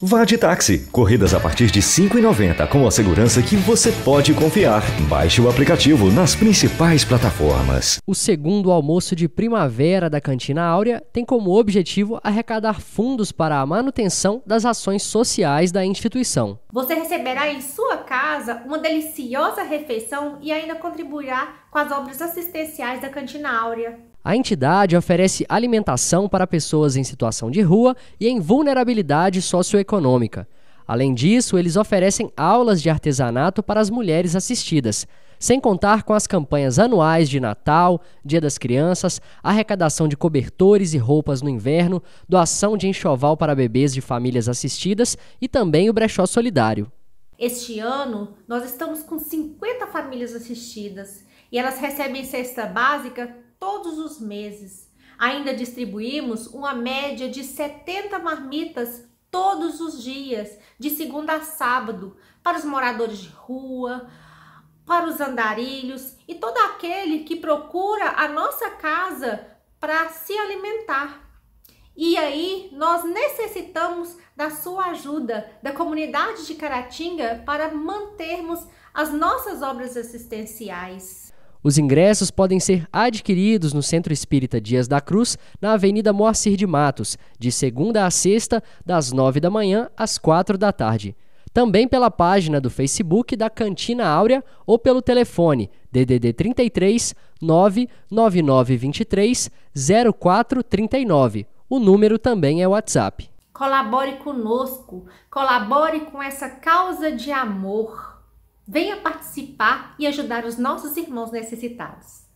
Vá de táxi. Corridas a partir de R$ 5,90 com a segurança que você pode confiar. Baixe o aplicativo nas principais plataformas. O segundo almoço de primavera da Cantina Áurea tem como objetivo arrecadar fundos para a manutenção das ações sociais da instituição. Você receberá em sua casa uma deliciosa refeição e ainda contribuirá com as obras assistenciais da Cantina Áurea. A entidade oferece alimentação para pessoas em situação de rua e em vulnerabilidade socioeconômica. Além disso, eles oferecem aulas de artesanato para as mulheres assistidas, sem contar com as campanhas anuais de Natal, Dia das Crianças, arrecadação de cobertores e roupas no inverno, doação de enxoval para bebês de famílias assistidas e também o brechó solidário. Este ano, nós estamos com 50 famílias assistidas e elas recebem cesta básica todos os meses. Ainda distribuímos uma média de 70 marmitas todos os dias, de segunda a sábado, para os moradores de rua, para os andarilhos e todo aquele que procura a nossa casa para se alimentar. E aí, nós necessitamos da sua ajuda, da comunidade de Caratinga, para mantermos as nossas obras assistenciais. Os ingressos podem ser adquiridos no Centro Espírita Dias da Cruz, na Avenida Moacir de Matos, de segunda a sexta, das nove da manhã às quatro da tarde. Também pela página do Facebook da Cantina Áurea ou pelo telefone DDD 33 99923 0439. O número também é WhatsApp. Colabore conosco, colabore com essa causa de amor Venha participar e ajudar os nossos irmãos necessitados.